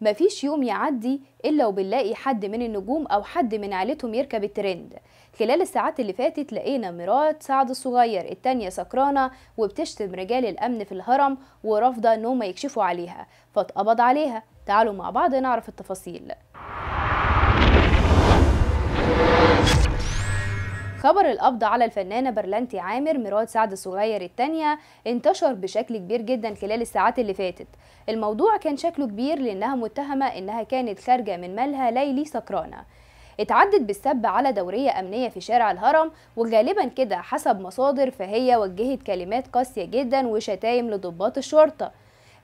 مفيش يوم يعدي إلا وبنلاقي حد من النجوم أو حد من عيلتهم يركب الترند خلال الساعات اللي فاتت لقينا مرات سعد الصغير التانية سكرانة وبتشتم رجال الأمن في الهرم ورافضة إنهم يكشفوا عليها فاتقبض عليها تعالوا مع بعض نعرف التفاصيل خبر القبض على الفنانة برلانتي عامر مراد سعد الصغير التانية انتشر بشكل كبير جدا خلال الساعات اللي فاتت الموضوع كان شكله كبير لأنها متهمة إنها كانت خارجة من مالها ليلي سكرانة اتعدت بالسب على دورية أمنية في شارع الهرم وغالبا كده حسب مصادر فهي وجهت كلمات قاسية جدا وشتايم لضباط الشرطة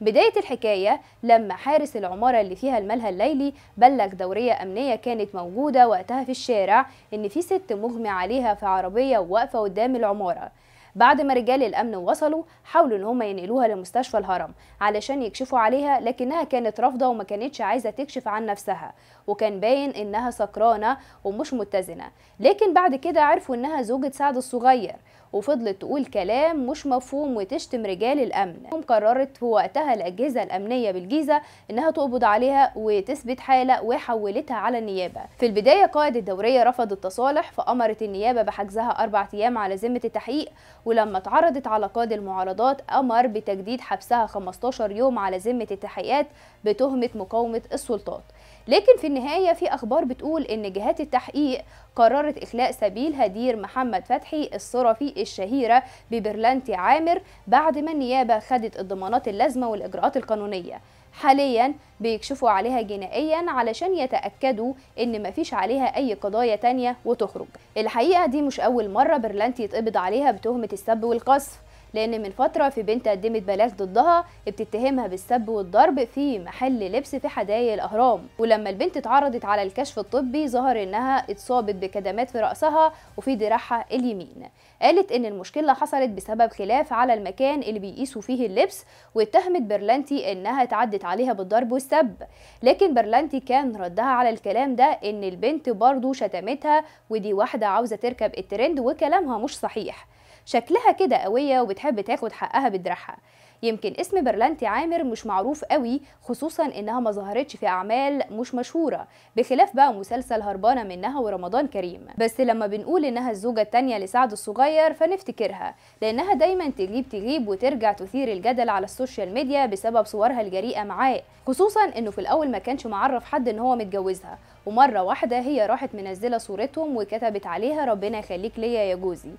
بداية الحكاية لما حارس العمارة اللي فيها الملهى الليلي بلغ دورية أمنية كانت موجودة وقتها في الشارع إن في ست مغمي عليها في عربية واقفة قدام العمارة بعد ما رجال الأمن وصلوا حاولوا إن هم ينقلوها لمستشفى الهرم علشان يكشفوا عليها لكنها كانت رافضة وما كانتش عايزة تكشف عن نفسها وكان باين إنها سكرانة ومش متزنة لكن بعد كده عرفوا إنها زوجة سعد الصغير وفضلت تقول كلام مش مفهوم وتشتم رجال الأمن قررت في وقتها الأجهزة الأمنية بالجيزة إنها تقبض عليها وتثبت حالة وحولتها على النيابة في البداية قائد الدورية رفض التصالح فأمرت النيابة بحجزها أربع أيام على ذمة التحقيق ولما اتعرضت على قائد المعارضات أمر بتجديد حبسها 15 يوم على ذمة التحقيقات بتهمة مقاومة السلطات لكن في النهاية في أخبار بتقول إن جهات التحقيق قررت إخلاء سبيل هدير محمد فتحي الصرفي الشهيرة ببرلانتي عامر بعد ما النيابة خدت الضمانات اللازمة والإجراءات القانونية حاليا بيكشفوا عليها جنائيا علشان يتأكدوا ان مفيش عليها اي قضايا تانية وتخرج الحقيقة دي مش اول مرة برلانتي يتقبض عليها بتهمة السب والقصف لان من فتره في بنت قدمت بلاغ ضدها بتتهمها بالسب والضرب في محل لبس في حدائق الاهرام ولما البنت اتعرضت على الكشف الطبي ظهر انها اتصابت بكدمات في راسها وفي دراعها اليمين قالت ان المشكله حصلت بسبب خلاف على المكان اللي بيقيسوا فيه اللبس واتهمت برلانتي انها اتعدت عليها بالضرب والسب لكن برلانتي كان ردها على الكلام ده ان البنت برضه شتمتها ودي واحده عاوزه تركب الترند وكلامها مش صحيح شكلها كده قوية وبتحب تاخد حقها بدراعها يمكن اسم برلانتي عامر مش معروف قوي خصوصا انها ما ظهرتش في اعمال مش مشهوره بخلاف بقى مسلسل هربانه منها ورمضان كريم بس لما بنقول انها الزوجه التانية لسعد الصغير فنفتكرها لانها دايما تغيب تغيب وترجع تثير الجدل على السوشيال ميديا بسبب صورها الجريئه معاه خصوصا انه في الاول ما كانش معرف حد ان هو متجوزها ومره واحده هي راحت منزله صورتهم وكتبت عليها ربنا يخليك ليا يا جوزي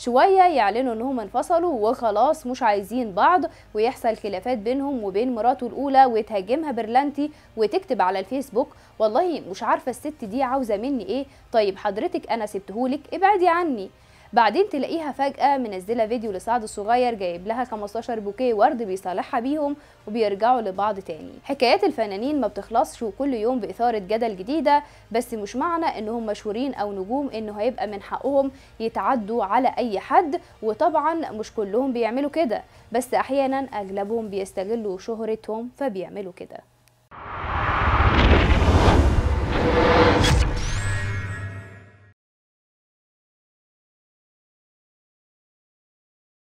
شويه يعلنوا انهم انفصلوا وخلاص مش عايزين بعض ويحصل خلافات بينهم وبين مراته الاولى وتهاجمها برلانتي وتكتب على الفيسبوك والله مش عارفه الست دي عاوزه مني ايه طيب حضرتك انا سبتهولك ابعدي عني بعدين تلاقيها فجأة منزلة فيديو لسعد الصغير جايب لها 15 بوكيه ورد بيصالحها بيهم وبيرجعوا لبعض تاني حكايات الفنانين ما بتخلصش وكل يوم بإثارة جدل جديدة بس مش معنى انهم مشهورين او نجوم انه هيبقى من حقهم يتعدوا على اي حد وطبعا مش كلهم بيعملوا كده بس احيانا اغلبهم بيستغلوا شهرتهم فبيعملوا كده